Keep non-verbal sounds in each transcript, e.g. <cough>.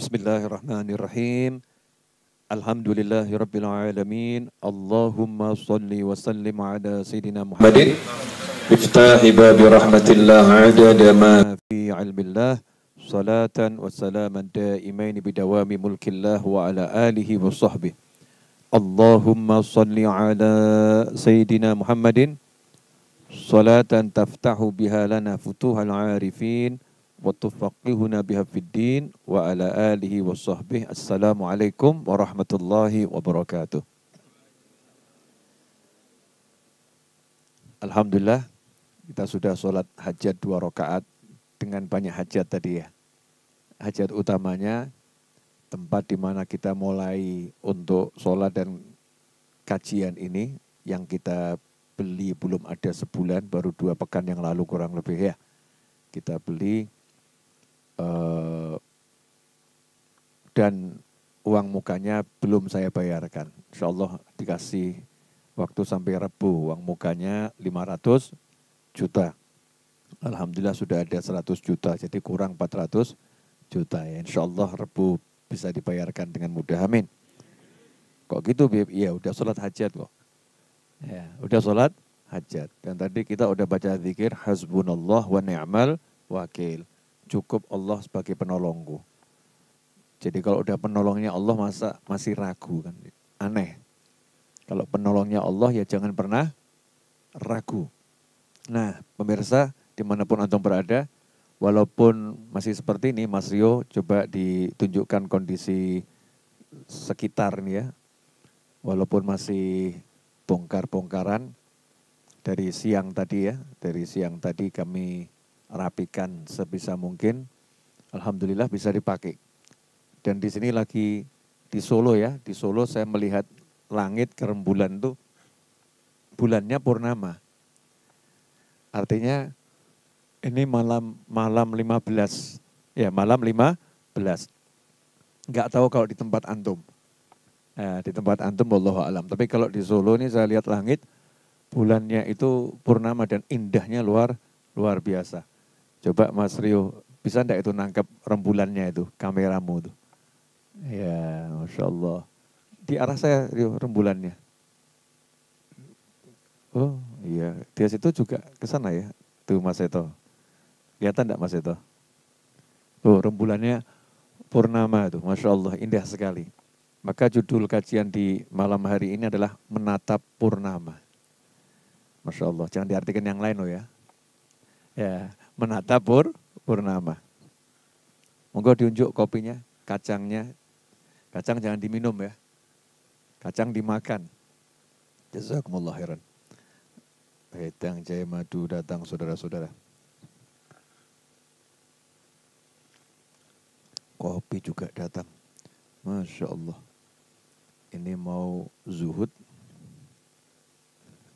Bismillahirrahmanirrahim. Alhamdulillahi Alamin. Allahumma salli wa sallim ala Sayyidina Muhammadin. Iftahi babi rahmatillah adada ma fi ilmillah. Salatan wa salaman daimain bidawami mulkillah wa ala alihi wa sahbihi. Allahumma salli ala Sayyidina Muhammadin. Salatan taftahu biha lana futuhal arifin wa tufaqihuna biha fiddin wa ala alihi wa sahbihi. Assalamualaikum warahmatullahi wabarakatuh. Alhamdulillah kita sudah sholat hajat dua rakaat dengan banyak hajat tadi ya. Hajat utamanya tempat di mana kita mulai untuk sholat dan kajian ini yang kita beli belum ada sebulan baru dua pekan yang lalu kurang lebih ya. Kita beli Eh, dan uang mukanya belum saya bayarkan. Insya Allah dikasih waktu sampai Rebu, uang mukanya 500 juta. Alhamdulillah sudah ada 100 juta, jadi kurang 400 juta. Ya. Insya Allah Rebu bisa dibayarkan dengan mudah, amin. Kok gitu, Bib? Iya, udah sholat hajat kok. Ya, udah sholat hajat. Dan tadi kita udah baca zikir, hasbunallah wa ni'mal wakil cukup Allah sebagai penolongku. Jadi kalau udah penolongnya Allah masa masih ragu kan aneh. Kalau penolongnya Allah ya jangan pernah ragu. Nah pemirsa dimanapun antum berada, walaupun masih seperti ini Mas Rio coba ditunjukkan kondisi sekitar nih ya. Walaupun masih bongkar-bongkaran dari siang tadi ya, dari siang tadi kami rapikan sebisa mungkin. Alhamdulillah bisa dipakai. Dan di sini lagi di Solo ya, di Solo saya melihat langit kerembulan tuh bulannya purnama. Artinya ini malam malam 15. Ya, malam 15. Enggak tahu kalau di tempat antum. Ya, di tempat antum wallahu alam. Tapi kalau di Solo ini saya lihat langit bulannya itu purnama dan indahnya luar luar biasa. Coba Mas Rio, bisa enggak itu nangkep rembulannya itu, kameramu itu? Ya, Masya Allah. Di arah saya Rio, rembulannya. Oh iya, dia situ juga ke sana ya, tuh Mas Eto. Kelihatan enggak Mas Eto? Oh, rembulannya purnama itu, Masya Allah, indah sekali. Maka judul kajian di malam hari ini adalah menatap purnama. Masya Allah, jangan diartikan yang lain loh ya. Ya, menata pur, purnama. Monggo diunjuk kopinya, kacangnya. Kacang jangan diminum ya. Kacang dimakan. Jazakumullah khairan. Petang Jaya Madu datang saudara-saudara. Kopi juga datang. Masya Allah. Ini mau zuhud.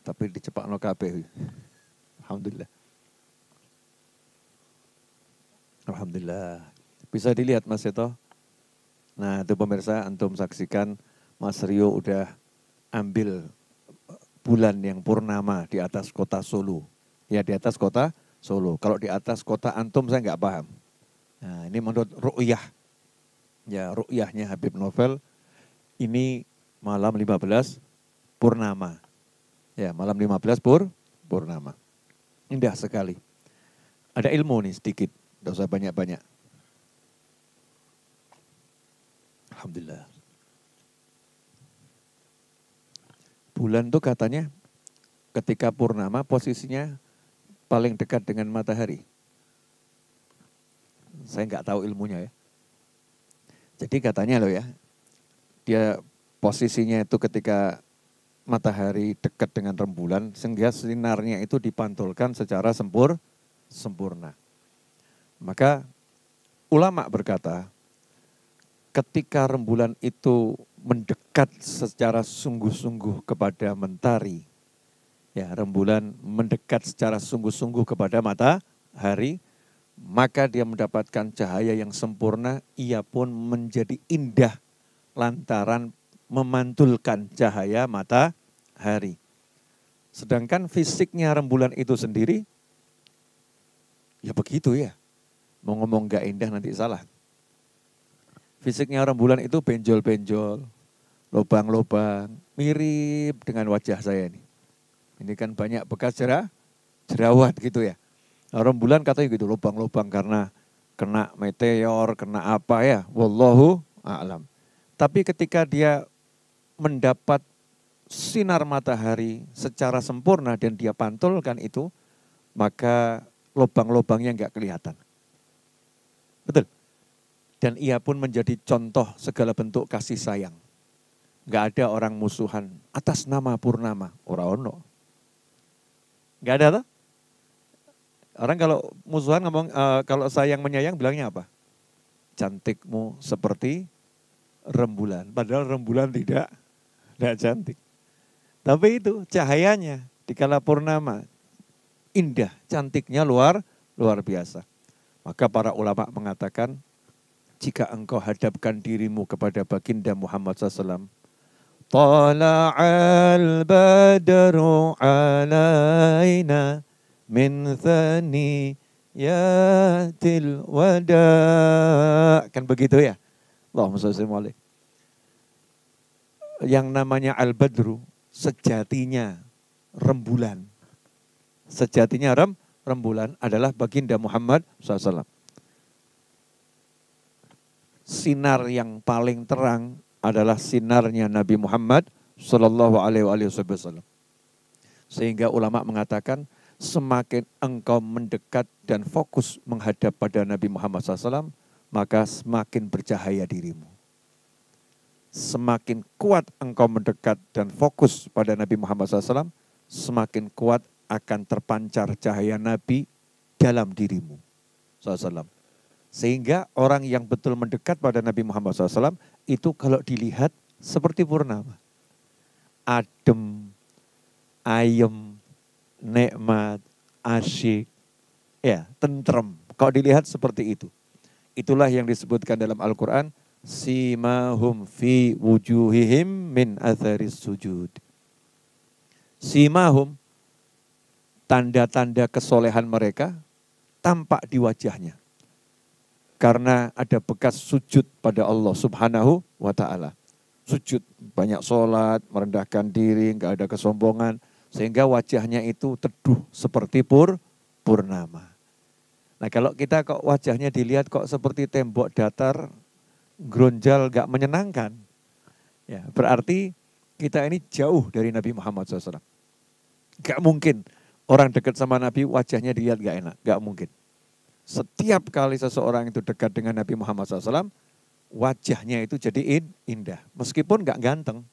Tapi dicepak no kabeh. Alhamdulillah. Alhamdulillah. Bisa dilihat Mas Seto? Nah itu pemirsa Antum saksikan Mas Rio udah ambil eh, bulan yang purnama di atas kota Solo. Ya di atas kota Solo. Kalau di atas kota Antum saya nggak paham. Nah, ini menurut ru'yah. Ya ru'yahnya Habib Novel ini malam 15 purnama. Ya malam 15 pur purnama. Indah sekali. Ada ilmu nih sedikit tidak usah banyak-banyak. Alhamdulillah. Bulan tuh katanya ketika purnama posisinya paling dekat dengan matahari. Saya nggak tahu ilmunya ya. Jadi katanya loh ya, dia posisinya itu ketika matahari dekat dengan rembulan, sehingga sinarnya itu dipantulkan secara sempur, sempurna. Maka ulama berkata, ketika rembulan itu mendekat secara sungguh-sungguh kepada mentari, ya rembulan mendekat secara sungguh-sungguh kepada matahari, maka dia mendapatkan cahaya yang sempurna, ia pun menjadi indah lantaran memantulkan cahaya matahari. Sedangkan fisiknya rembulan itu sendiri, ya begitu ya. Mau ngomong gak indah nanti salah. Fisiknya orang bulan itu benjol-benjol, lobang-lobang, mirip dengan wajah saya ini. Ini kan banyak bekas cerah, jerawat gitu ya. Orang bulan katanya gitu, lobang-lobang karena kena meteor, kena apa ya. Wallahu a'lam. Tapi ketika dia mendapat sinar matahari secara sempurna dan dia pantulkan itu, maka lubang-lubangnya nggak kelihatan. Betul. Dan ia pun menjadi contoh segala bentuk kasih sayang. Gak ada orang musuhan atas nama purnama. Orang ono. Gak ada tuh. Orang kalau musuhan ngomong, uh, kalau sayang menyayang bilangnya apa? Cantikmu seperti rembulan. Padahal rembulan tidak, tidak cantik. Tapi itu cahayanya di kala purnama. Indah, cantiknya luar luar biasa. Maka para ulama mengatakan, jika engkau hadapkan dirimu kepada baginda Muhammad SAW, طلع alaina min yatil wada Kan begitu ya? Allahumma salli Yang namanya al-badru, sejatinya rembulan. Sejatinya rem, rembulan adalah baginda Muhammad SAW. Sinar yang paling terang adalah sinarnya Nabi Muhammad SAW. Sehingga ulama mengatakan semakin engkau mendekat dan fokus menghadap pada Nabi Muhammad SAW, maka semakin bercahaya dirimu. Semakin kuat engkau mendekat dan fokus pada Nabi Muhammad SAW, semakin kuat akan terpancar cahaya Nabi dalam dirimu. SAW. Sehingga orang yang betul mendekat pada Nabi Muhammad SAW itu kalau dilihat seperti purnama. Adem, ayem, nikmat, asyik, ya tentrem. Kalau dilihat seperti itu. Itulah yang disebutkan dalam Al-Quran. Simahum fi wujuhihim min atharis sujud. Simahum tanda-tanda kesolehan mereka tampak di wajahnya. Karena ada bekas sujud pada Allah subhanahu wa ta'ala. Sujud, banyak sholat, merendahkan diri, enggak ada kesombongan. Sehingga wajahnya itu teduh seperti pur, purnama. Nah kalau kita kok wajahnya dilihat kok seperti tembok datar, gronjal, enggak menyenangkan. Ya, berarti kita ini jauh dari Nabi Muhammad SAW. Enggak mungkin orang dekat sama Nabi wajahnya dilihat gak enak, gak mungkin. Setiap kali seseorang itu dekat dengan Nabi Muhammad SAW, wajahnya itu jadi indah. Meskipun gak ganteng.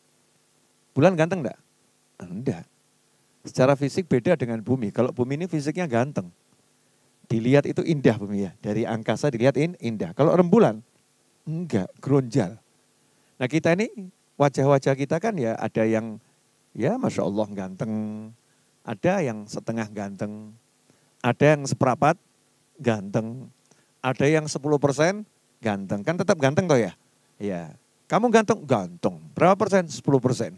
Bulan ganteng enggak? Enggak. Secara fisik beda dengan bumi. Kalau bumi ini fisiknya ganteng. Dilihat itu indah bumi ya. Dari angkasa dilihat indah. Kalau rembulan, enggak, geronjal. Nah kita ini wajah-wajah kita kan ya ada yang ya Masya Allah ganteng, ada yang setengah ganteng, ada yang seperapat ganteng, ada yang 10 persen ganteng. Kan tetap ganteng toh ya? Iya. Kamu ganteng? Ganteng. Berapa persen? 10 persen.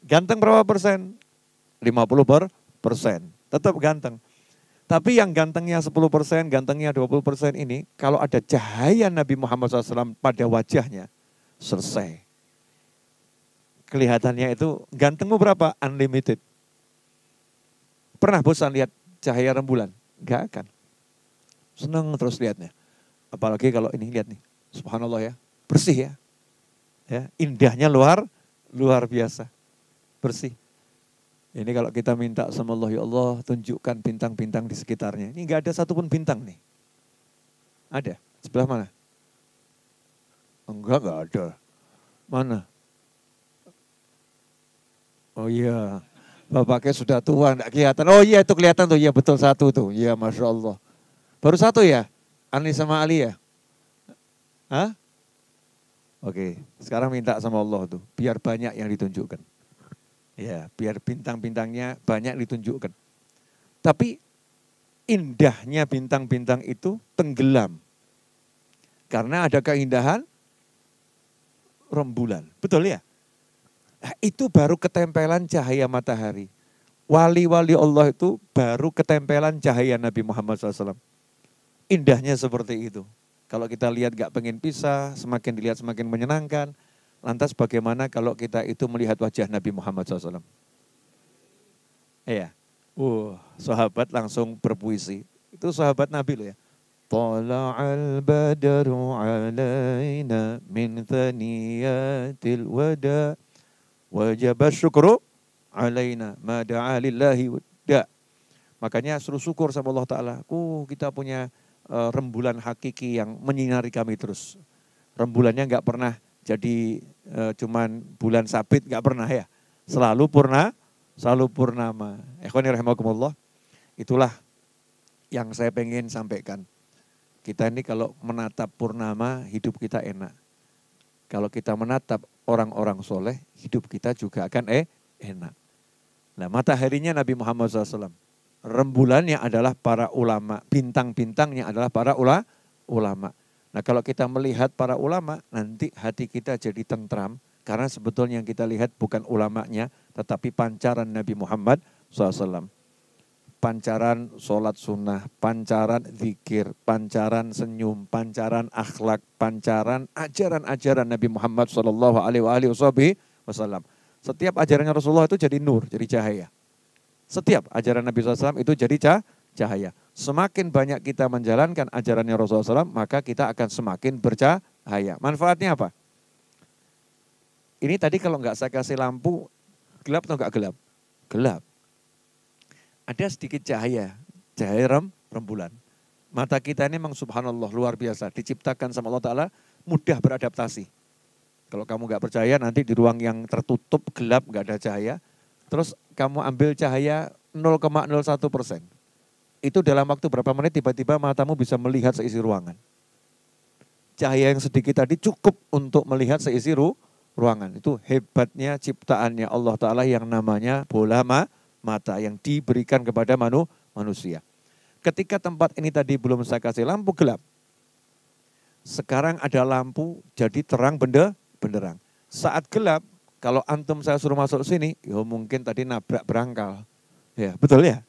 Ganteng berapa persen? 50 per persen. Tetap ganteng. Tapi yang gantengnya 10 persen, gantengnya 20 persen ini, kalau ada cahaya Nabi Muhammad SAW pada wajahnya, selesai. Kelihatannya itu gantengmu berapa? Unlimited. Pernah bosan lihat cahaya rembulan? Enggak akan. Senang terus lihatnya. Apalagi kalau ini lihat nih. Subhanallah ya. Bersih ya. ya indahnya luar luar biasa. Bersih. Ini kalau kita minta sama Allah, ya Allah tunjukkan bintang-bintang di sekitarnya. Ini enggak ada satupun bintang nih. Ada? Sebelah mana? Enggak, enggak ada. Mana? Oh iya, Bapaknya sudah tua, enggak kelihatan. Oh iya itu kelihatan tuh, iya betul satu tuh. Iya Masya Allah. Baru satu ya? Ani sama Ali ya? Hah? Oke, sekarang minta sama Allah tuh, biar banyak yang ditunjukkan. Ya, biar bintang-bintangnya banyak ditunjukkan. Tapi indahnya bintang-bintang itu tenggelam. Karena ada keindahan rembulan. Betul ya? nah Itu baru ketempelan cahaya matahari. Wali-wali Allah itu baru ketempelan cahaya Nabi Muhammad SAW. Indahnya seperti itu. Kalau kita lihat gak pengen pisah, semakin dilihat semakin menyenangkan. Lantas bagaimana kalau kita itu melihat wajah Nabi Muhammad SAW? Iya. Uh, sahabat langsung berpuisi. Itu sahabat Nabi loh ya. Tala'al badaru علينا min thaniyatil الوداع Wajib syukru alaina ma da'a lillahi da. Makanya suruh syukur sama Allah Ta'ala. Ku kita punya uh, rembulan hakiki yang menyinari kami terus. Rembulannya nggak pernah jadi uh, cuman bulan sabit nggak pernah ya. Selalu purna, selalu purnama. Ikhwani rahimakumullah. Itulah yang saya pengen sampaikan. Kita ini kalau menatap purnama hidup kita enak kalau kita menatap orang-orang soleh, hidup kita juga akan eh enak. Nah mataharinya Nabi Muhammad SAW. Rembulannya adalah para ulama. Bintang-bintangnya adalah para ula, ulama. Nah kalau kita melihat para ulama, nanti hati kita jadi tentram. Karena sebetulnya yang kita lihat bukan ulamanya, tetapi pancaran Nabi Muhammad SAW pancaran sholat sunnah, pancaran zikir, pancaran senyum, pancaran akhlak, pancaran ajaran-ajaran Nabi Muhammad SAW. Setiap ajarannya Rasulullah itu jadi nur, jadi cahaya. Setiap ajaran Nabi SAW itu jadi cahaya. Semakin banyak kita menjalankan ajarannya Rasulullah SAW, maka kita akan semakin bercahaya. Manfaatnya apa? Ini tadi kalau nggak saya kasih lampu, gelap atau nggak gelap? Gelap ada sedikit cahaya, cahaya rem, rembulan. Mata kita ini memang subhanallah luar biasa, diciptakan sama Allah Ta'ala mudah beradaptasi. Kalau kamu nggak percaya nanti di ruang yang tertutup, gelap, nggak ada cahaya, terus kamu ambil cahaya 0,01 persen. Itu dalam waktu berapa menit tiba-tiba matamu bisa melihat seisi ruangan. Cahaya yang sedikit tadi cukup untuk melihat seisi ru ruangan. Itu hebatnya ciptaannya Allah Ta'ala yang namanya bola ma mata yang diberikan kepada manu, manusia. Ketika tempat ini tadi belum saya kasih lampu gelap, sekarang ada lampu jadi terang benda benderang. Saat gelap, kalau antum saya suruh masuk sini, ya mungkin tadi nabrak berangkal. Ya, betul ya?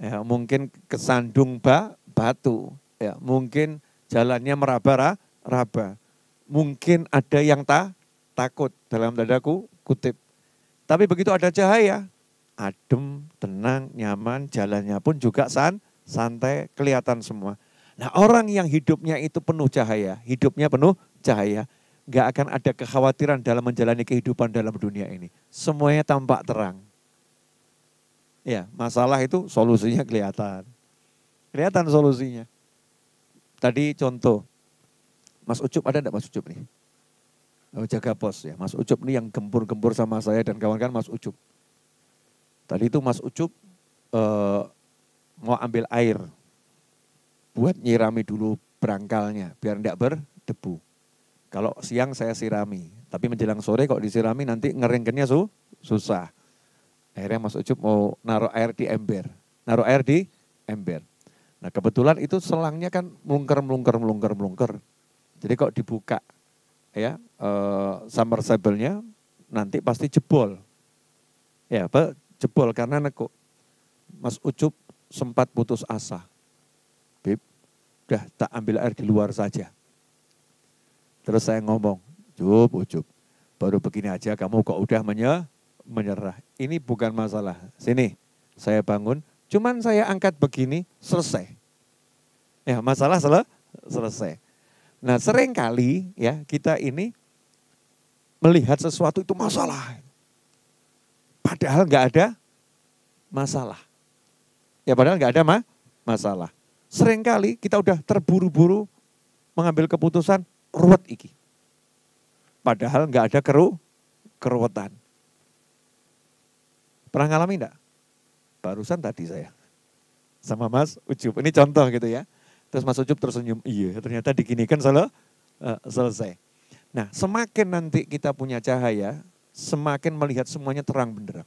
ya mungkin kesandung ba, batu. Ya, mungkin jalannya meraba-raba. Mungkin ada yang tak takut dalam dadaku kutip. Tapi begitu ada cahaya, adem, tenang, nyaman, jalannya pun juga san, santai, kelihatan semua. Nah orang yang hidupnya itu penuh cahaya, hidupnya penuh cahaya, nggak akan ada kekhawatiran dalam menjalani kehidupan dalam dunia ini. Semuanya tampak terang. Ya, masalah itu solusinya kelihatan. Kelihatan solusinya. Tadi contoh, Mas Ucup ada enggak Mas Ucup nih? Oh, jaga pos ya, Mas Ucup nih yang gembur-gembur sama saya dan kawan-kawan Mas Ucup Tadi itu Mas Ucup eh, mau ambil air buat nyirami dulu berangkalnya biar tidak berdebu. Kalau siang saya sirami, tapi menjelang sore kok disirami nanti ngeringkennya su susah. Akhirnya Mas Ucup mau naruh air di ember, naruh air di ember. Nah kebetulan itu selangnya kan melungker melungker melungker melungker. Jadi kok dibuka ya e, eh, submersible nanti pasti jebol. Ya, apa jebol karena nekuk. Mas Ucup sempat putus asa. Bib, udah tak ambil air di luar saja. Terus saya ngomong, Ucup, Ucup, baru begini aja kamu kok udah menyerah. Ini bukan masalah. Sini, saya bangun, cuman saya angkat begini, selesai. Ya, masalah sel selesai. Nah, seringkali ya kita ini melihat sesuatu itu masalah. Padahal nggak ada masalah. Ya padahal nggak ada ma masalah. Seringkali kita udah terburu-buru mengambil keputusan ruwet iki. Padahal nggak ada keru keruwetan. Pernah ngalami enggak? Barusan tadi saya sama Mas Ucup. Ini contoh gitu ya. Terus Mas Ucup tersenyum. Iya, ternyata diginikan sel eh, selesai. Nah, semakin nanti kita punya cahaya, semakin melihat semuanya terang benderang.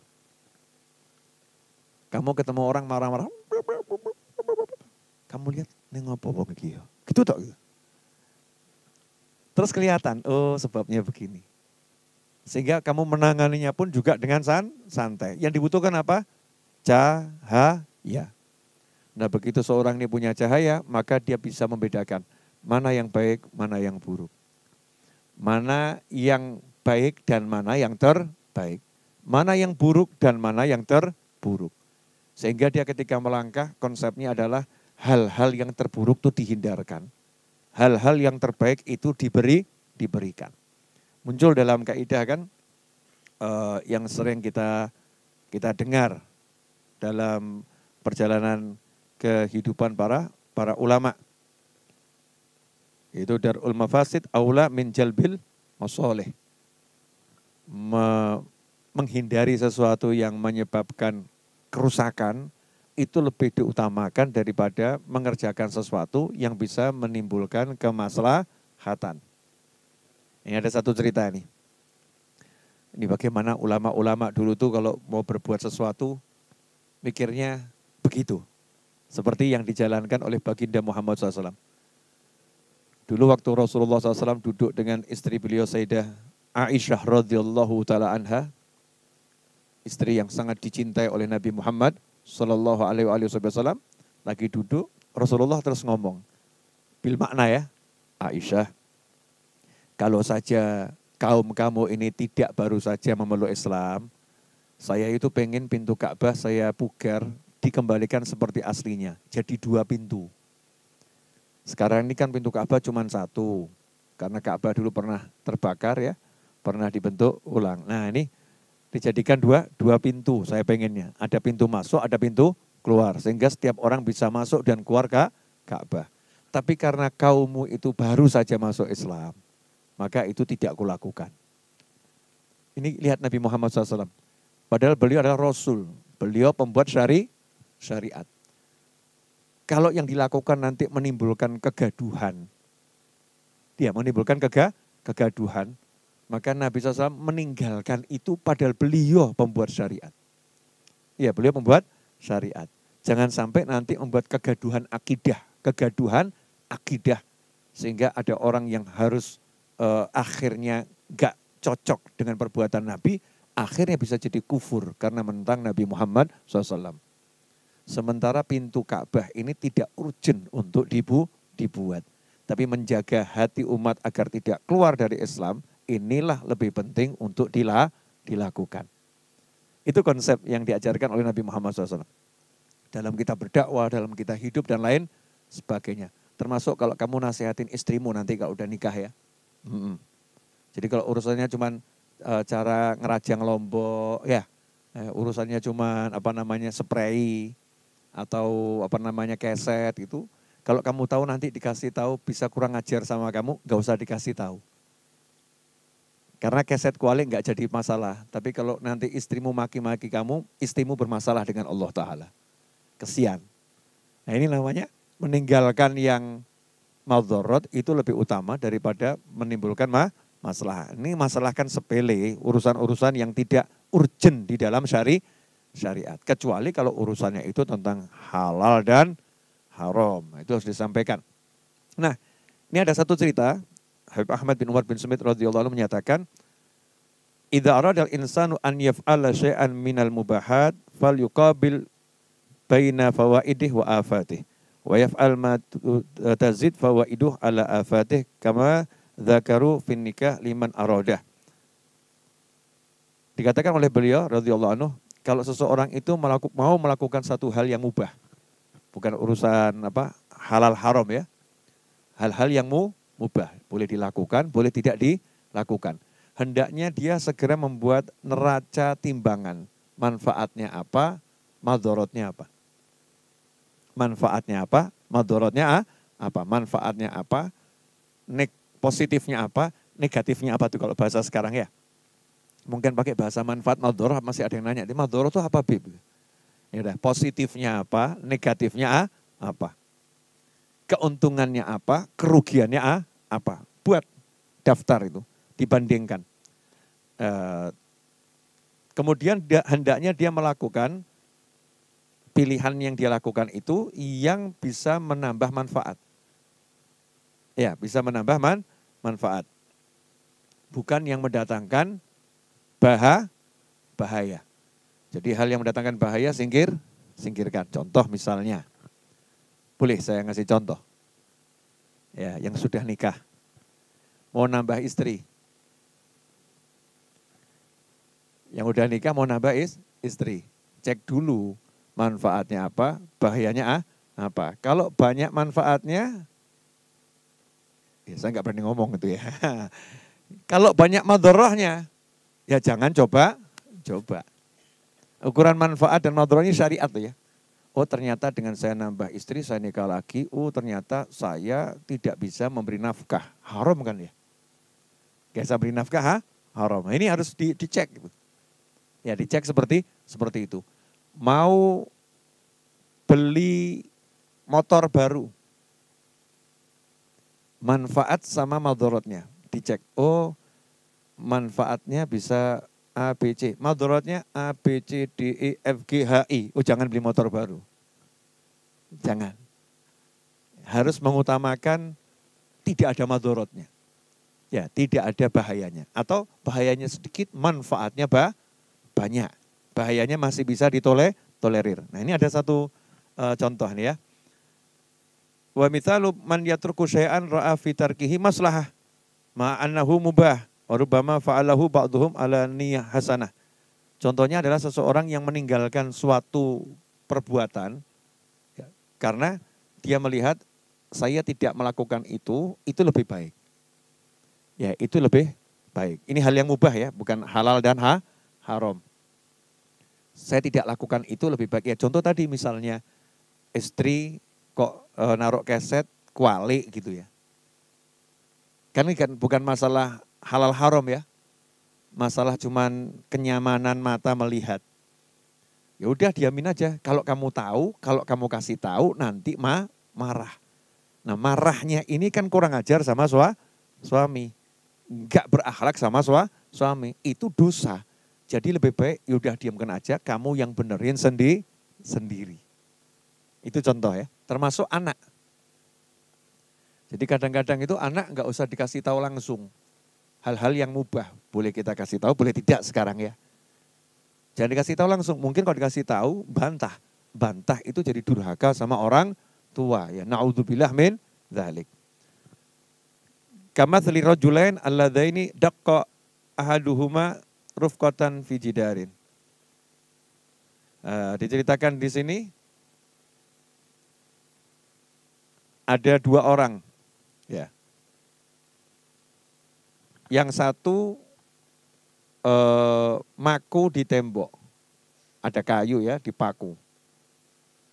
Kamu ketemu orang marah-marah, kamu lihat ini apa wong iki ya? Gitu tok. Terus kelihatan, oh sebabnya begini. Sehingga kamu menanganinya pun juga dengan san, santai. Yang dibutuhkan apa? Cahaya. Nah begitu seorang ini punya cahaya, maka dia bisa membedakan mana yang baik, mana yang buruk. Mana yang baik dan mana yang terbaik. Mana yang buruk dan mana yang terburuk. Sehingga dia ketika melangkah konsepnya adalah hal-hal yang terburuk itu dihindarkan. Hal-hal yang terbaik itu diberi, diberikan. Muncul dalam kaidah kan uh, yang sering kita kita dengar dalam perjalanan kehidupan para para ulama. Itu darul mafasid aula min jalbil masoleh me menghindari sesuatu yang menyebabkan kerusakan itu lebih diutamakan daripada mengerjakan sesuatu yang bisa menimbulkan kemaslahatan. Ini ada satu cerita nih. Ini bagaimana ulama-ulama dulu tuh kalau mau berbuat sesuatu mikirnya begitu. Seperti yang dijalankan oleh baginda Muhammad SAW. Dulu waktu Rasulullah SAW duduk dengan istri beliau Sayyidah Aisyah radhiyallahu taala anha istri yang sangat dicintai oleh Nabi Muhammad sallallahu alaihi wasallam lagi duduk Rasulullah terus ngomong bil makna ya Aisyah kalau saja kaum kamu ini tidak baru saja memeluk Islam saya itu pengen pintu Ka'bah saya pugar dikembalikan seperti aslinya jadi dua pintu sekarang ini kan pintu Ka'bah cuma satu karena Ka'bah dulu pernah terbakar ya pernah dibentuk ulang. Nah ini dijadikan dua, dua pintu saya pengennya. Ada pintu masuk, ada pintu keluar. Sehingga setiap orang bisa masuk dan keluar ke Ka'bah. Tapi karena kaummu itu baru saja masuk Islam, maka itu tidak kulakukan. Ini lihat Nabi Muhammad SAW. Padahal beliau adalah Rasul. Beliau pembuat syari, syariat. Kalau yang dilakukan nanti menimbulkan kegaduhan. Dia menimbulkan kega, kegaduhan. Maka Nabi SAW meninggalkan itu padahal beliau pembuat syariat. Ya beliau membuat syariat. Jangan sampai nanti membuat kegaduhan akidah. Kegaduhan akidah. Sehingga ada orang yang harus eh, akhirnya gak cocok dengan perbuatan Nabi. Akhirnya bisa jadi kufur karena menentang Nabi Muhammad SAW. Sementara pintu Ka'bah ini tidak urgent untuk dibu dibuat. Tapi menjaga hati umat agar tidak keluar dari Islam – inilah lebih penting untuk dila, dilakukan. Itu konsep yang diajarkan oleh Nabi Muhammad SAW. Dalam kita berdakwah, dalam kita hidup dan lain sebagainya. Termasuk kalau kamu nasihatin istrimu nanti kalau udah nikah ya. Mm Jadi kalau urusannya cuma e, eh, cara ngerajang lombok, ya e, urusannya cuma apa namanya spray atau apa namanya keset itu. Kalau kamu tahu nanti dikasih tahu bisa kurang ajar sama kamu, gak usah dikasih tahu. Karena keset kualik nggak jadi masalah. Tapi kalau nanti istrimu maki-maki kamu, istrimu bermasalah dengan Allah Ta'ala. Kesian. Nah ini namanya meninggalkan yang madorot itu lebih utama daripada menimbulkan ma masalah. Ini masalah kan sepele, urusan-urusan yang tidak urgent di dalam syari syariat. Kecuali kalau urusannya itu tentang halal dan haram. Itu harus disampaikan. Nah, ini ada satu cerita Habib Ahmad bin Umar bin Sumit radhiyallahu anhu menyatakan, "Idza arada al-insanu an yaf'ala syai'an minal mubahat falyuqabil baina fawaidih wa afatih wa yaf'al ma eh, tazid fawaiduh ala afatih kama dzakaru fin nikah liman arada Dikatakan oleh beliau radhiyallahu anhu, kalau seseorang itu melaku, mau melakukan satu hal yang mubah, bukan urusan apa halal haram ya, hal-hal yang mu, mubah. Boleh dilakukan, boleh tidak dilakukan. Hendaknya dia segera membuat neraca timbangan. Manfaatnya apa, madorotnya apa. Manfaatnya apa, madorotnya apa. Manfaatnya apa, nek positifnya apa, negatifnya apa tuh kalau bahasa sekarang ya. Mungkin pakai bahasa manfaat madorot masih ada yang nanya. Di madorot itu apa, Bib? Ya udah, positifnya apa, negatifnya apa? Keuntungannya apa, kerugiannya apa? Buat daftar itu, dibandingkan. Eh, kemudian hendaknya dia melakukan pilihan yang dia lakukan itu yang bisa menambah manfaat. Ya, bisa menambah man, manfaat. Bukan yang mendatangkan bah, bahaya. Jadi hal yang mendatangkan bahaya singkir, singkirkan. Contoh misalnya. Boleh saya ngasih contoh ya yang sudah nikah mau nambah istri. Yang udah nikah mau nambah is, istri. Cek dulu manfaatnya apa, bahayanya ah, apa. Kalau banyak manfaatnya, ya saya nggak berani ngomong itu ya. <laughs> Kalau banyak madorohnya, ya jangan coba, coba. Ukuran manfaat dan madorohnya syariat tuh ya. Oh ternyata dengan saya nambah istri, saya nikah lagi. Oh ternyata saya tidak bisa memberi nafkah. Haram kan ya? Gak bisa beri nafkah, ha? haram. Nah, ini harus di, dicek. Ya dicek seperti seperti itu. Mau beli motor baru. Manfaat sama madorotnya. Dicek. Oh manfaatnya bisa A, B, C. Madorotnya A, B, C, D, E, F, G, H, I. Oh jangan beli motor baru. Jangan. Harus mengutamakan tidak ada madorotnya. Ya, tidak ada bahayanya. Atau bahayanya sedikit, manfaatnya bah, banyak. Bahayanya masih bisa ditolerir. tolerir. Nah ini ada satu uh, contoh nih ya. Wa mithalu man yatruku syai'an ra'a fi tarkihi maslahah ma'annahu mubah Warubama fa'alahu ba'duhum ala niyah hasanah. Contohnya adalah seseorang yang meninggalkan suatu perbuatan ya, karena dia melihat saya tidak melakukan itu, itu lebih baik. Ya, itu lebih baik. Ini hal yang mubah ya, bukan halal dan ha, haram. Saya tidak lakukan itu lebih baik. Ya, contoh tadi misalnya istri kok e, narok keset kuali gitu ya. Kan, kan bukan masalah halal haram ya. Masalah cuman kenyamanan mata melihat. Ya udah diamin aja. Kalau kamu tahu, kalau kamu kasih tahu nanti ma marah. Nah marahnya ini kan kurang ajar sama sua, suami. Enggak berakhlak sama sua, suami. Itu dosa. Jadi lebih baik yaudah diamkan aja kamu yang benerin sendi, sendiri. Itu contoh ya, termasuk anak. Jadi kadang-kadang itu anak nggak usah dikasih tahu langsung hal-hal yang mubah. Boleh kita kasih tahu, boleh tidak sekarang ya. Jangan dikasih tahu langsung. Mungkin kalau dikasih tahu, bantah. Bantah itu jadi durhaka sama orang tua. Ya, na'udzubillah min dzalik. Kama thli rajulain alladaini daqqa ahaduhuma rufqatan fi jidarin. Uh, diceritakan di sini ada dua orang ya yang satu eh, maku di tembok. Ada kayu ya di paku,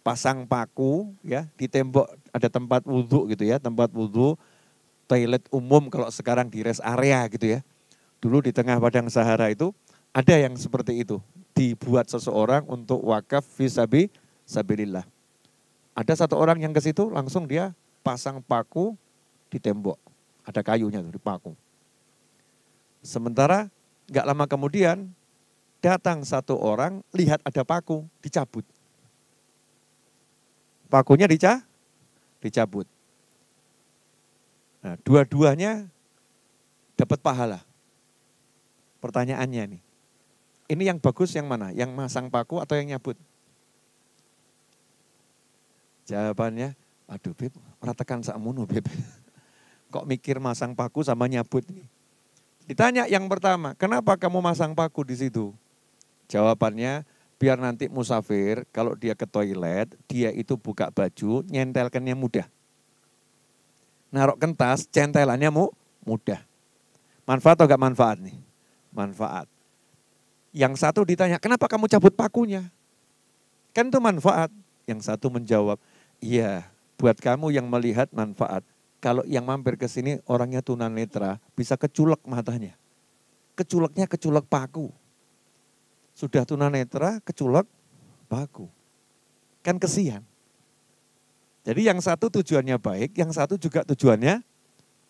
Pasang paku ya di tembok ada tempat wudhu gitu ya, tempat wudhu toilet umum kalau sekarang di rest area gitu ya. Dulu di tengah padang Sahara itu ada yang seperti itu dibuat seseorang untuk wakaf visabi sabilillah. Ada satu orang yang ke situ langsung dia pasang paku di tembok. Ada kayunya tuh di paku. Sementara nggak lama kemudian datang satu orang lihat ada paku dicabut. Pakunya dica, dicabut. Nah, dua-duanya dapat pahala. Pertanyaannya nih, ini yang bagus yang mana? Yang masang paku atau yang nyabut? Jawabannya, aduh Beb, ratakan sakmono Beb. <laughs> Kok mikir masang paku sama nyabut nih? Ditanya yang pertama, kenapa kamu masang paku di situ? Jawabannya, biar nanti musafir kalau dia ke toilet, dia itu buka baju, nyentelkannya mudah. Narok kentas, centelannya mu, mudah. Manfaat atau gak manfaat nih? Manfaat. Yang satu ditanya, kenapa kamu cabut pakunya? Kan itu manfaat. Yang satu menjawab, iya buat kamu yang melihat manfaat kalau yang mampir ke sini orangnya tunanetra bisa keculek matanya. Keculeknya keculek paku. Sudah tunanetra keculek paku. Kan kesian. Jadi yang satu tujuannya baik, yang satu juga tujuannya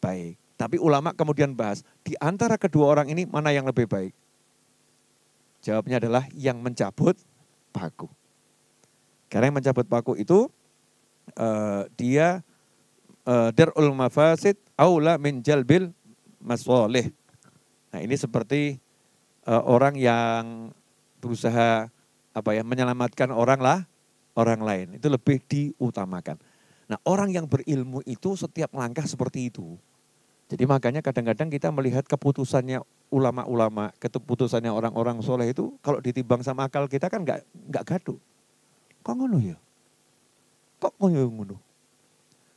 baik. Tapi ulama kemudian bahas, di antara kedua orang ini mana yang lebih baik? Jawabnya adalah yang mencabut paku. Karena yang mencabut paku itu uh, dia uh, mafasid aula min jalbil masoleh. Nah, ini seperti uh, orang yang berusaha apa ya menyelamatkan orang lah orang lain itu lebih diutamakan. Nah, orang yang berilmu itu setiap langkah seperti itu. Jadi makanya kadang-kadang kita melihat keputusannya ulama-ulama, keputusannya orang-orang soleh itu kalau ditimbang sama akal kita kan nggak nggak gaduh. Kok ngono ya? Kok ngono ya ngono?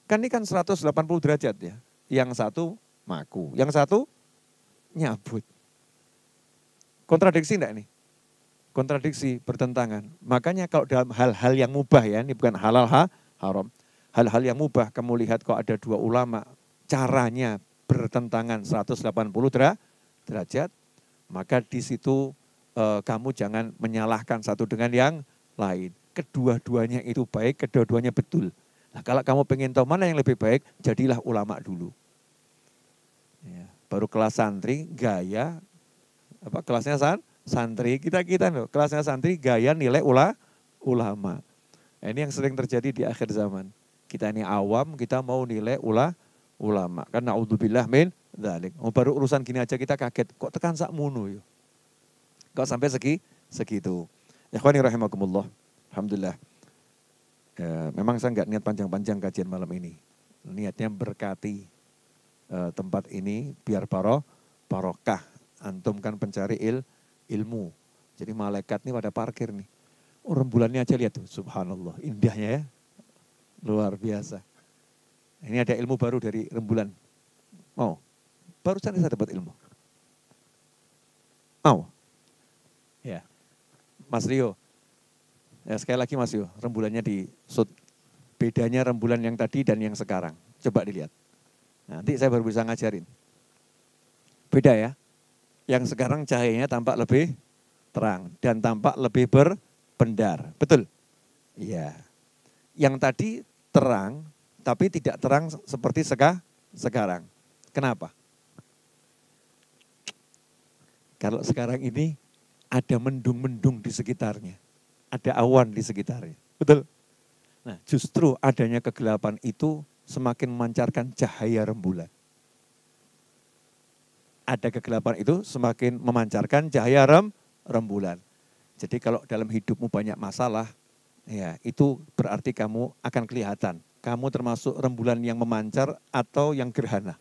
Kan ini kan 180 derajat ya. Yang satu maku, yang satu nyabut. Kontradiksi enggak ini? Kontradiksi, bertentangan. Makanya kalau dalam hal-hal yang mubah ya, ini bukan halal ha, haram. Hal-hal yang mubah kamu lihat kalau ada dua ulama caranya bertentangan 180 derajat, maka di situ eh, kamu jangan menyalahkan satu dengan yang lain. Kedua-duanya itu baik, kedua-duanya betul. Nah, kalau kamu pengen tahu mana yang lebih baik, jadilah ulama dulu. Ya, baru kelas santri, gaya, apa kelasnya san? Santri, kita-kita loh, kelasnya santri, gaya, nilai ula, ulama. Nah, ini yang sering terjadi di akhir zaman. Kita ini awam, kita mau nilai ula, ulama. Karena udzubillah min dalik. Oh, baru urusan gini aja kita kaget, kok tekan sak munu yuk, Kok sampai segi segitu. Ya rahimakumullah. Alhamdulillah e, memang saya nggak niat panjang-panjang kajian malam ini. Niatnya berkati e, tempat ini biar paro parokah. Antum kan pencari il ilmu. Jadi malaikat nih pada parkir nih. Oh, rembulannya aja lihat tuh, subhanallah. Indahnya ya. Luar biasa. Ini ada ilmu baru dari rembulan. Mau? Barusan saya dapat ilmu. Mau? Ya. Mas Rio, Ya, sekali lagi Mas Yo, rembulannya di sud. Bedanya rembulan yang tadi dan yang sekarang. Coba dilihat. Nanti saya baru bisa ngajarin. Beda ya. Yang sekarang cahayanya tampak lebih terang dan tampak lebih berpendar. Betul? Iya. Yang tadi terang tapi tidak terang seperti seka, sekarang. Kenapa? Kalau sekarang ini ada mendung-mendung di sekitarnya ada awan di sekitarnya. Betul? Nah, justru adanya kegelapan itu semakin memancarkan cahaya rembulan. Ada kegelapan itu semakin memancarkan cahaya rem, rembulan. Jadi kalau dalam hidupmu banyak masalah, ya itu berarti kamu akan kelihatan. Kamu termasuk rembulan yang memancar atau yang gerhana.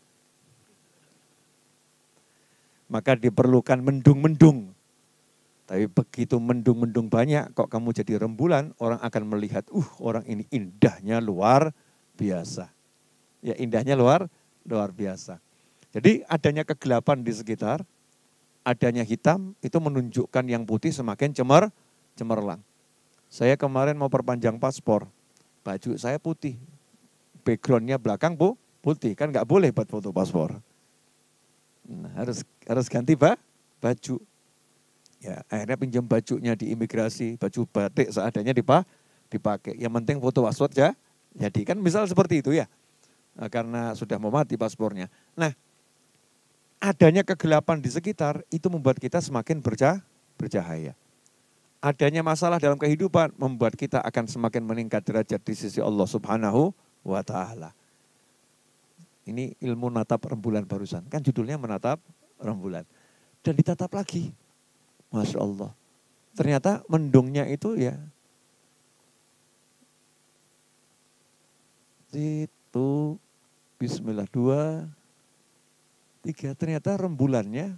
Maka diperlukan mendung-mendung tapi begitu mendung-mendung banyak, kok kamu jadi rembulan, orang akan melihat, uh orang ini indahnya luar biasa. Ya indahnya luar luar biasa. Jadi adanya kegelapan di sekitar, adanya hitam itu menunjukkan yang putih semakin cemer cemerlang. Saya kemarin mau perpanjang paspor, baju saya putih, backgroundnya belakang bu putih, kan nggak boleh buat foto paspor. Nah, harus harus ganti ba, baju Ya, akhirnya pinjam bajunya di imigrasi, baju batik seadanya dipa, dipakai. Yang penting foto password ya. Jadi kan misal seperti itu ya. Eh, karena sudah mau mati paspornya. Nah, adanya kegelapan di sekitar itu membuat kita semakin bercah bercahaya. Adanya masalah dalam kehidupan membuat kita akan semakin meningkat derajat di sisi Allah Subhanahu wa taala. Ini ilmu natap rembulan barusan. Kan judulnya menatap rembulan. Dan ditatap lagi Masya Allah. Ternyata mendungnya itu ya. Itu Bismillah dua, tiga. Ternyata rembulannya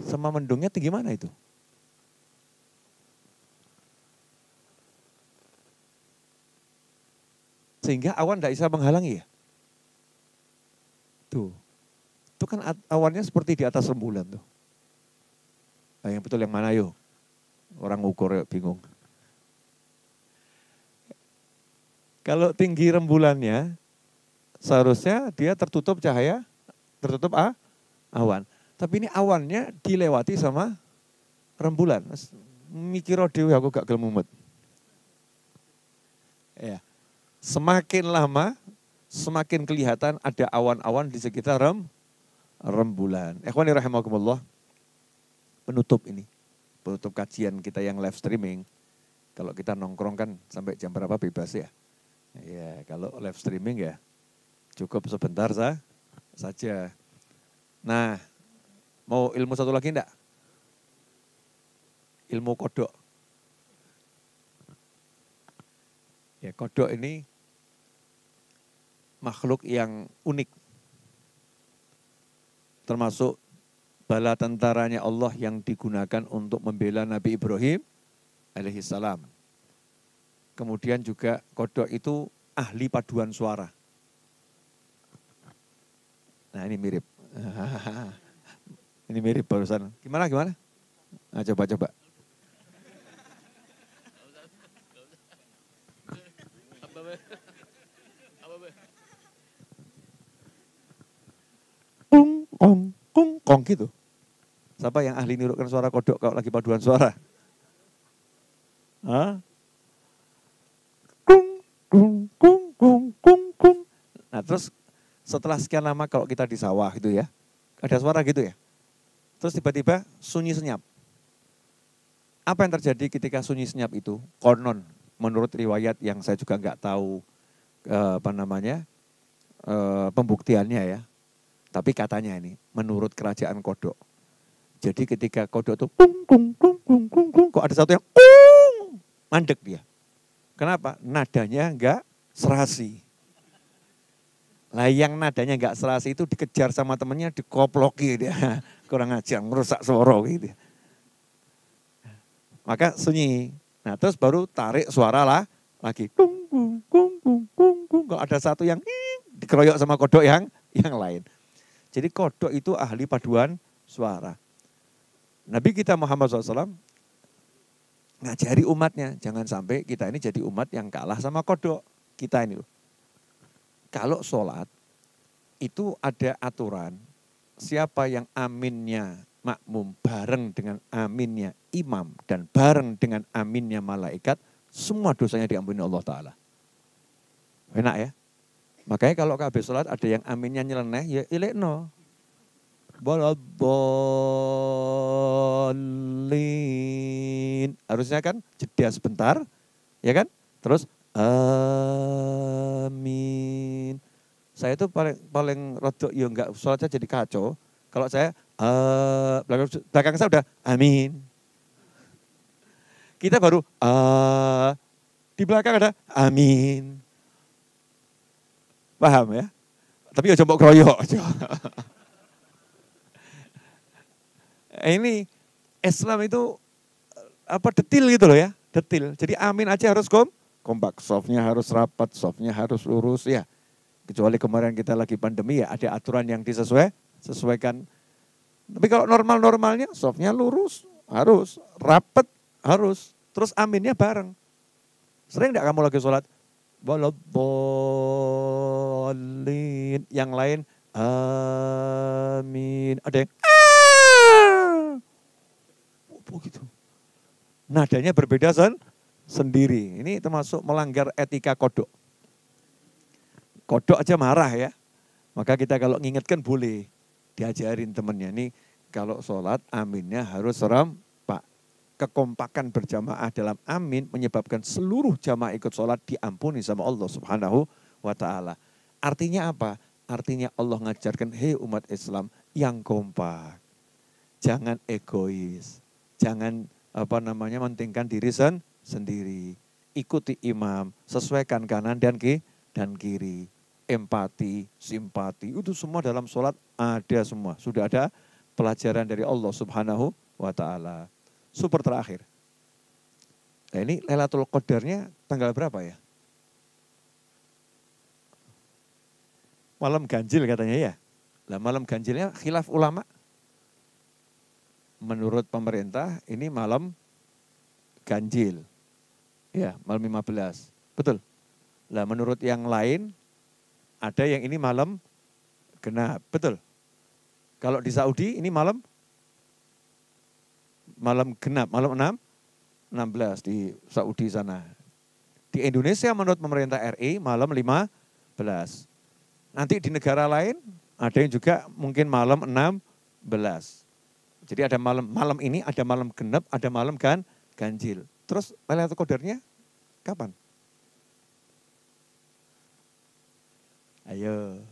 sama mendungnya tinggi mana itu? Sehingga awan tidak bisa menghalangi ya? Tuh. Itu kan awannya seperti di atas rembulan tuh. Nah, yang betul yang mana yuk? Orang ukur bingung. Kalau tinggi rembulannya, seharusnya dia tertutup cahaya, tertutup ah, awan. Tapi ini awannya dilewati sama rembulan. Mikiro dewi aku gak gelem Ya. Semakin lama, semakin kelihatan ada awan-awan di sekitar rem, rembulan. Ikhwani rahimakumullah penutup ini. Penutup kajian kita yang live streaming. Kalau kita nongkrong kan sampai jam berapa bebas ya. Ya, kalau live streaming ya cukup sebentar sah, saja. Nah, mau ilmu satu lagi enggak? Ilmu kodok. Ya, kodok ini makhluk yang unik. Termasuk bala tentaranya Allah yang digunakan untuk membela Nabi Ibrahim alaihissalam. Kemudian juga kodok itu ahli paduan suara. Nah ini mirip. <laughs> ini mirip barusan. Gimana, gimana? Nah, coba, coba. Kung kong kung, kong gitu. Siapa yang ahli nirukan suara kodok kalau lagi paduan suara? Hah? Kung, kung, kung, kung, kung, kung. Nah terus setelah sekian lama kalau kita di sawah gitu ya, ada suara gitu ya. Terus tiba-tiba sunyi senyap. Apa yang terjadi ketika sunyi senyap itu? Konon, menurut riwayat yang saya juga nggak tahu eh, apa namanya eh, pembuktiannya ya. Tapi katanya ini, menurut kerajaan Kodok, jadi ketika kodok itu kung kung kung kung kung kung kok ada satu yang kung mandek dia. Kenapa? Nadanya enggak serasi. Lah yang nadanya enggak serasi itu dikejar sama temennya dikoploki dia. <laughs> Kurang ajar merusak suara gitu. Maka sunyi. Nah, terus baru tarik suara lah lagi kung kung kung kung kung kung kok ada satu yang dikeroyok sama kodok yang yang lain. Jadi kodok itu ahli paduan suara. Nabi kita Muhammad SAW ngajari umatnya. Jangan sampai kita ini jadi umat yang kalah sama kodok. Kita ini Kalau sholat itu ada aturan siapa yang aminnya makmum bareng dengan aminnya imam dan bareng dengan aminnya malaikat semua dosanya diampuni Allah Ta'ala. Enak ya? Makanya kalau kabeh sholat ada yang aminnya nyeleneh, ya ilekno Bola bowling, Harusnya kan jeda sebentar, ya kan? Terus amin. Saya itu paling paling rodok ya enggak sholatnya jadi kacau. Kalau saya uh, belakang, belakang saya udah amin. Kita baru uh, di belakang ada amin. Paham ya? Tapi ya coba kroyok. <laughs> Eh, ini Islam itu eh, apa detil gitu loh ya, detil. Jadi amin aja harus kom kompak, softnya harus rapat, softnya harus lurus ya. Kecuali kemarin kita lagi pandemi ya, ada aturan yang disesuai, sesuaikan. Tapi kalau normal-normalnya softnya lurus, harus rapat, harus. Terus aminnya bareng. Sering tidak kamu lagi sholat? bolin Yang lain, amin. Ada yang apa gitu. Nadanya berbeda sen sendiri. Ini termasuk melanggar etika kodok. Kodok aja marah ya. Maka kita kalau ngingetkan boleh diajarin temennya. nih kalau sholat aminnya harus seram pak. Kekompakan berjamaah dalam amin menyebabkan seluruh jamaah ikut sholat diampuni sama Allah subhanahu wa ta'ala. Artinya apa? Artinya Allah ngajarkan, hei umat Islam yang kompak. Jangan egois Jangan apa namanya mentingkan diri sen sendiri. Ikuti imam, sesuaikan kanan dan ki dan kiri. Empati, simpati, itu semua dalam sholat ada semua. Sudah ada pelajaran dari Allah subhanahu wa ta'ala. Super terakhir. Nah ini lelatul Qadarnya tanggal berapa ya? Malam ganjil katanya ya. Lah malam ganjilnya khilaf ulama' menurut pemerintah ini malam ganjil. Ya, malam 15. Betul. Lah menurut yang lain ada yang ini malam genap. Betul. Kalau di Saudi ini malam malam genap, malam 6 16 di Saudi sana. Di Indonesia menurut pemerintah RI malam 15. Nanti di negara lain ada yang juga mungkin malam 16. Jadi ada malam malam ini, ada malam genap, ada malam kan ganjil. Terus Lailatul Qadarnya kapan? Ayo.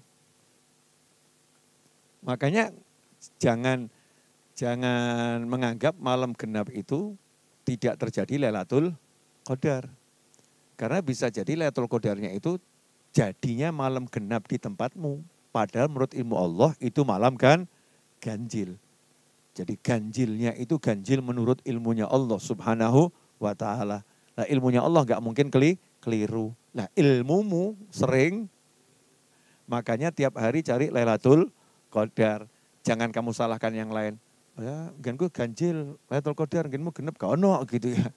Makanya jangan jangan menganggap malam genap itu tidak terjadi Lailatul Qadar. Karena bisa jadi Lailatul Qadarnya itu jadinya malam genap di tempatmu. Padahal menurut ilmu Allah itu malam kan ganjil. Jadi ganjilnya itu ganjil menurut ilmunya Allah subhanahu wa ta'ala. Nah ilmunya Allah gak mungkin keli, keliru. Nah ilmumu sering, makanya tiap hari cari Lailatul Qadar. Jangan kamu salahkan yang lain. Ya, gue ganjil, Lailatul Qadar, genmu genep, gak ono gitu ya.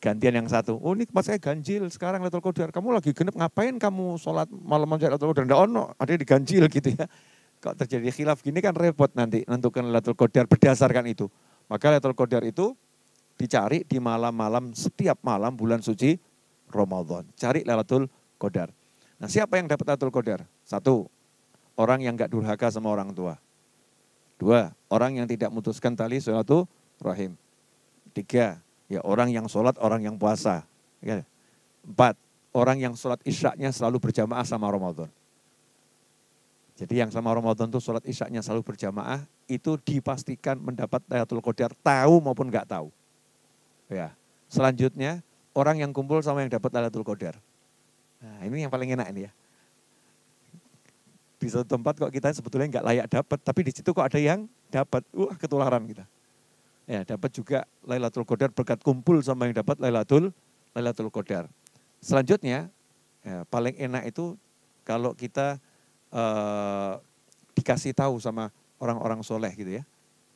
Gantian yang satu, oh ini pas saya ganjil, sekarang Lailatul Qadar, kamu lagi genep, ngapain kamu sholat malam malam Lailatul Qadar, gak ono, ada diganjil gitu ya. Kalau terjadi khilaf gini kan repot nanti menentukan Lailatul Qadar berdasarkan itu. Maka Lailatul Qadar itu dicari di malam-malam setiap malam bulan suci Ramadan. Cari Lailatul Qadar. Nah, siapa yang dapat Lailatul Qadar? Satu, orang yang gak durhaka sama orang tua. Dua, orang yang tidak memutuskan tali suatu rahim. Tiga, ya orang yang sholat, orang yang puasa. Ya. Empat, orang yang sholat isyaknya selalu berjamaah sama Ramadan. Jadi yang sama Ramadan itu sholat isyaknya selalu berjamaah, itu dipastikan mendapat Lailatul Qadar tahu maupun nggak tahu. Ya. Selanjutnya, orang yang kumpul sama yang dapat Lailatul Qadar. Nah, ini yang paling enak ini ya. Di satu tempat kok kita sebetulnya nggak layak dapat, tapi di situ kok ada yang dapat. Wah, ketularan kita. Ya, dapat juga Lailatul Qadar berkat kumpul sama yang dapat Lailatul Lailatul Qadar. Selanjutnya, ya, paling enak itu kalau kita Eh, dikasih tahu sama orang-orang soleh gitu ya.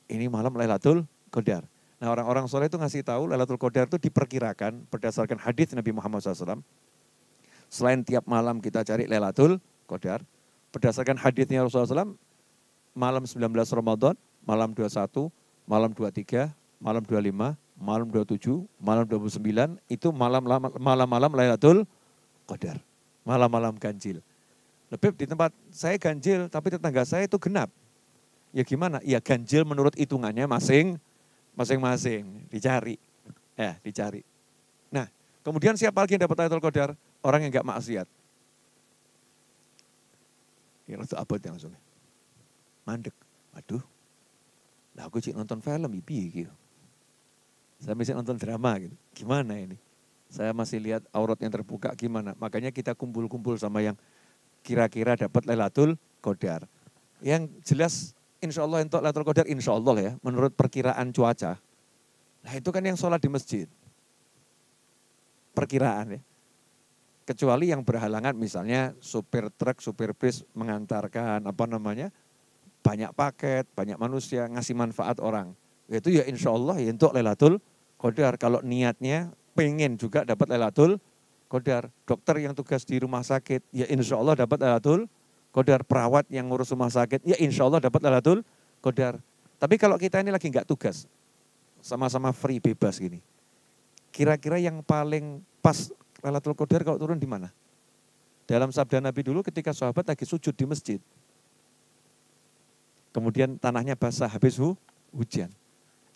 Ini malam Lailatul Qadar. Nah orang-orang soleh itu ngasih tahu Lailatul Qadar itu diperkirakan berdasarkan hadis Nabi Muhammad SAW. Selain tiap malam kita cari Lailatul Qadar, berdasarkan hadisnya Rasulullah SAW, malam 19 Ramadan, malam 21, malam 23, malam 25, malam 27, malam 29 itu malam malam-malam Lailatul Qadar. Malam-malam ganjil. Lebih di tempat saya ganjil, tapi tetangga saya itu genap. Ya gimana? Ya ganjil menurut hitungannya masing masing-masing dicari. Ya, dicari. Nah, kemudian siapa lagi yang dapat title kodar? Orang yang enggak maksiat. Ya itu abad yang langsung. Mandek. Waduh. Lah aku cik nonton film ibi iya, gitu. Saya masih nonton drama gitu. Gimana ini? Saya masih lihat aurat yang terbuka gimana? Makanya kita kumpul-kumpul sama yang kira-kira dapat Lailatul Qadar. Yang jelas insya Allah untuk Lailatul Qadar insya Allah ya, menurut perkiraan cuaca. Nah itu kan yang sholat di masjid. Perkiraan ya. Kecuali yang berhalangan misalnya supir truk, supir bis mengantarkan apa namanya, banyak paket, banyak manusia, ngasih manfaat orang. Itu ya insya Allah ya untuk Lailatul Qadar. Kalau niatnya pengen juga dapat Lailatul kodar, dokter yang tugas di rumah sakit, ya insya Allah dapat alatul kodar, perawat yang ngurus rumah sakit, ya insya Allah dapat alatul kodar. Tapi kalau kita ini lagi nggak tugas, sama-sama free bebas gini. Kira-kira yang paling pas alatul kodar kalau turun di mana? Dalam sabda Nabi dulu ketika sahabat lagi sujud di masjid. Kemudian tanahnya basah habis hu, hujan.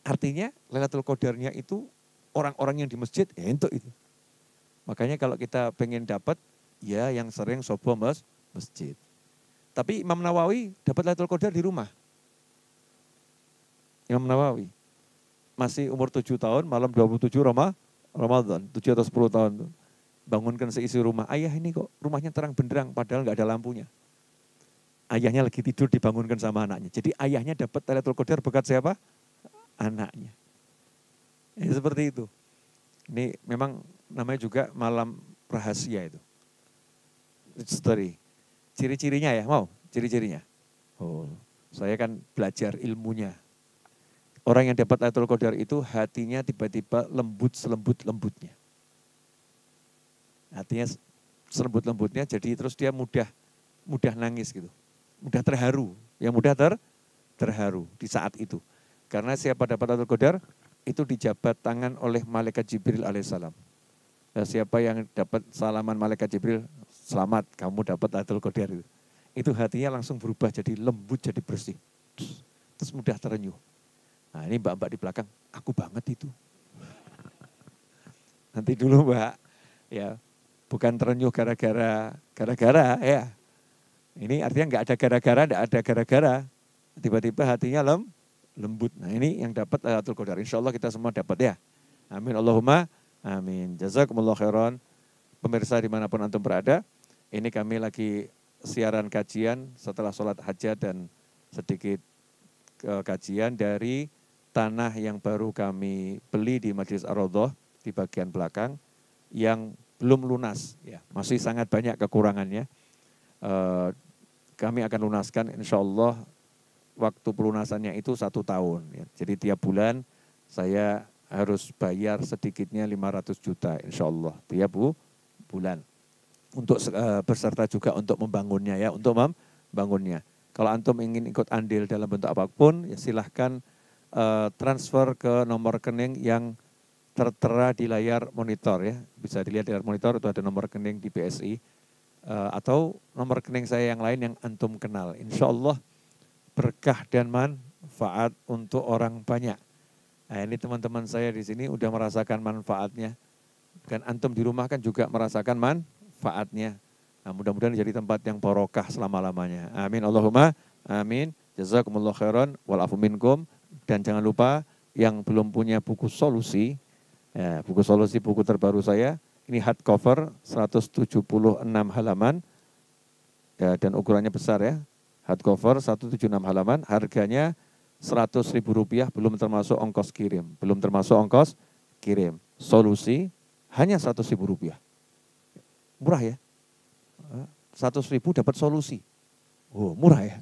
Artinya Lailatul kodarnya itu orang-orang yang di masjid ya untuk itu. Makanya kalau kita pengen dapat, ya yang sering sobo mas, masjid. Tapi Imam Nawawi dapat Lailatul Qadar di rumah. Imam Nawawi. Masih umur 7 tahun, malam 27 Roma, Ramadan, 7 atau 10 tahun. Bangunkan seisi rumah. Ayah ini kok rumahnya terang benderang, padahal nggak ada lampunya. Ayahnya lagi tidur dibangunkan sama anaknya. Jadi ayahnya dapat Lailatul Qadar berkat siapa? Anaknya. Ya, seperti itu. Ini memang namanya juga malam rahasia itu. Story. Ciri-cirinya ya, mau? Ciri-cirinya. Oh, saya kan belajar ilmunya. Orang yang dapat Lailatul Qadar itu hatinya tiba-tiba lembut selembut lembutnya. Hatinya selembut lembutnya, jadi terus dia mudah mudah nangis gitu, mudah terharu, yang mudah ter terharu di saat itu. Karena siapa dapat Lailatul Qadar itu dijabat tangan oleh malaikat Jibril alaihissalam. Eh, siapa yang dapat salaman malaikat Jibril, selamat kamu dapat Lailatul Qadar itu. hatinya langsung berubah jadi lembut, jadi bersih. Terus mudah terenyuh. Nah ini mbak-mbak di belakang, aku banget itu. <laughs> Nanti dulu mbak, ya bukan terenyuh gara-gara, gara-gara ya. Ini artinya nggak ada gara-gara, nggak ada gara-gara. Tiba-tiba hatinya lem, lembut. Nah ini yang dapat Lailatul Qadar. Insya Allah kita semua dapat ya. Amin Allahumma Amin. Jazakumullah khairan. Pemirsa dimanapun Antum berada, ini kami lagi siaran kajian setelah sholat hajat dan sedikit e, kajian dari tanah yang baru kami beli di Majelis rodoh di bagian belakang yang belum lunas, ya, masih sangat banyak kekurangannya. E, kami akan lunaskan insya Allah waktu pelunasannya itu satu tahun. Ya. Jadi tiap bulan saya harus bayar sedikitnya 500 juta insya Allah tiap ya, bu, bulan. Untuk uh, berserta juga untuk membangunnya ya, untuk membangunnya. Kalau antum ingin ikut andil dalam bentuk apapun, ya silahkan uh, transfer ke nomor rekening yang tertera di layar monitor ya. Bisa dilihat di layar monitor itu ada nomor rekening di BSI uh, eh, atau nomor rekening saya yang lain yang antum kenal. Insya Allah berkah dan manfaat untuk orang banyak Nah, ini teman-teman saya di sini udah merasakan manfaatnya. Dan antum di rumah kan juga merasakan manfaatnya. Nah, mudah-mudahan jadi tempat yang barokah selama-lamanya. Amin Allahumma. Amin. Jazakumullah khairan wal afu minkum dan jangan lupa yang belum punya buku solusi ya, buku solusi buku terbaru saya ini hardcover 176 halaman ya, dan ukurannya besar ya Hardcover 176 halaman harganya 100 ribu rupiah belum termasuk ongkos kirim. Belum termasuk ongkos kirim. Solusi hanya 100 ribu rupiah. Murah ya. 100 eh, ribu dapat solusi. Oh, murah ya.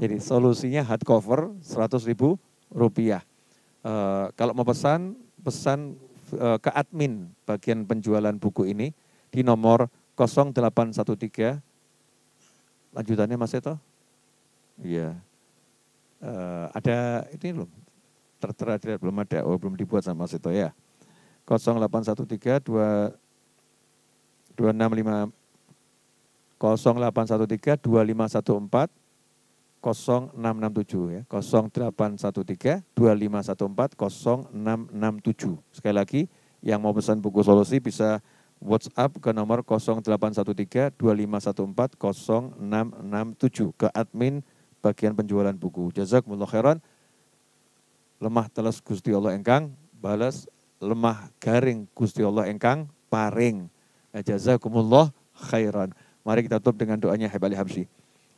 Jadi solusinya hard cover 100 ribu rupiah. E, kalau mau pesan, pesan e, ke admin bagian penjualan buku ini di nomor 0813. Lanjutannya Mas Eto? Iya. Yeah uh, ada ini belum tertera tidak belum ada oh belum dibuat sama Mas Sito ya 0813 2 265 0813 2514 0667 ya 0813 2514 0667 sekali lagi yang mau pesan buku solusi bisa WhatsApp ke nomor 0813 2514 0667 ke admin bagian penjualan buku. Jazakumullah khairan. Lemah telas Gusti Allah engkang balas lemah garing Gusti Allah engkang paring. Eh, Jazakumullah khairan. Mari kita tutup dengan doanya Habib Ali Hamsi.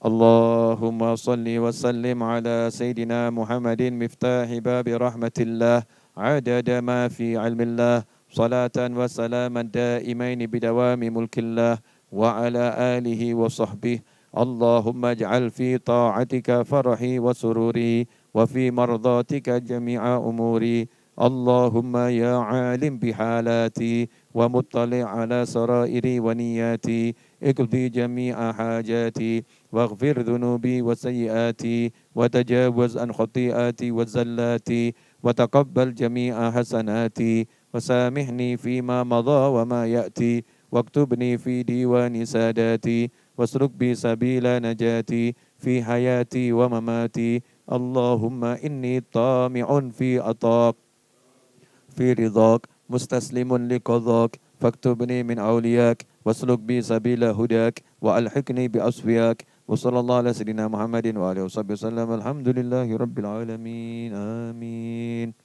Allahumma salli wa sallim ala Sayyidina Muhammadin miftahi babi rahmatillah adada ma fi ilmillah salatan wa salaman daimain bidawami mulkillah wa ala alihi wa sahbihi اللهم اجعل في طاعتك فرحي وسروري وفي مرضاتك جميع أموري اللهم يا عالم بحالاتي ومطلع على سرائري ونياتي اقضي جميع حاجاتي واغفر ذنوبي وسيئاتي وتجاوز عن خطيئاتي وزلاتي وتقبل جميع حسناتي وسامحني فيما مضى وما يأتي واكتبني في ديوان ساداتي واسلك بي سبيل نجاتي في حياتي ومماتي اللهم إني طامع في عطاك في رضاك مستسلم لقضاك فاكتبني من أولياك واسلك بي سبيل هداك وألحقني بأصفياك وصلى الله على سيدنا محمد وآله وصحبه وسلم الحمد لله رب العالمين آمين